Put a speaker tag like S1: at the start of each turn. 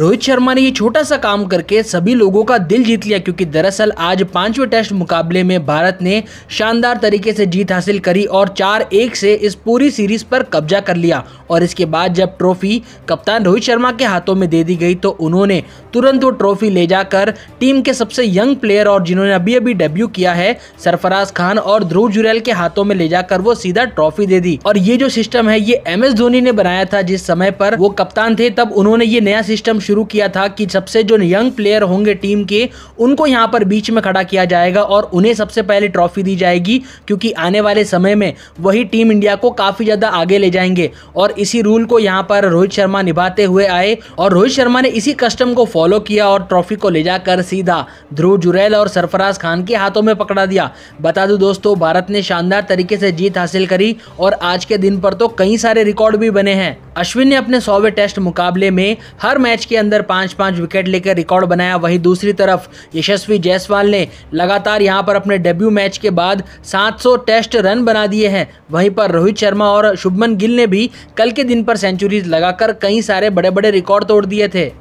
S1: रोहित शर्मा ने ये छोटा सा काम करके सभी लोगों का दिल जीत लिया क्योंकि दरअसल आज पांचवें टेस्ट मुकाबले में भारत ने शानदार तरीके से जीत हासिल करी और चार एक से इस पूरी सीरीज पर कब्जा कर लिया और इसके बाद जब ट्रॉफी कप्तान रोहित शर्मा के हाथों में दे दी गई तो उन्होंने तुरंत वो ट्रॉफी ले जाकर टीम के सबसे यंग प्लेयर और जिन्होंने अभी अभी डेब्यू किया है सरफराज खान और ध्रुव जुरैल के हाथों में ले जाकर वो सीधा ट्रॉफी दे दी और ये जो सिस्टम है ये एम धोनी ने बनाया था जिस समय पर वो कप्तान थे तब उन्होंने ये नया सिस्टम शुरू किया था कि सबसे जो यंग प्लेयर होंगे टीम के उनको यहाँ पर बीच में खड़ा किया जाएगा और उन्हें सबसे पहले ट्रॉफी दी जाएगी क्योंकि आने वाले समय में वही टीम इंडिया को काफ़ी ज़्यादा आगे ले जाएंगे और इसी रूल को यहाँ पर रोहित शर्मा निभाते हुए आए और रोहित शर्मा ने इसी कस्टम को फॉलो किया और ट्रॉफी को ले जाकर सीधा ध्रुव जुरैल और सरफराज खान के हाथों में पकड़ा दिया बता दूँ दोस्तों भारत ने शानदार तरीके से जीत हासिल करी और आज के दिन पर तो कई सारे रिकॉर्ड भी बने हैं अश्विन ने अपने सौवें टेस्ट मुकाबले में हर मैच के अंदर पाँच पाँच विकेट लेकर रिकॉर्ड बनाया वहीं दूसरी तरफ यशस्वी जायसवाल ने लगातार यहाँ पर अपने डेब्यू मैच के बाद 700 टेस्ट रन बना दिए हैं वहीं पर रोहित शर्मा और शुभमन गिल ने भी कल के दिन पर सेंचुरीज लगाकर कई सारे बड़े बड़े रिकॉर्ड तोड़ दिए थे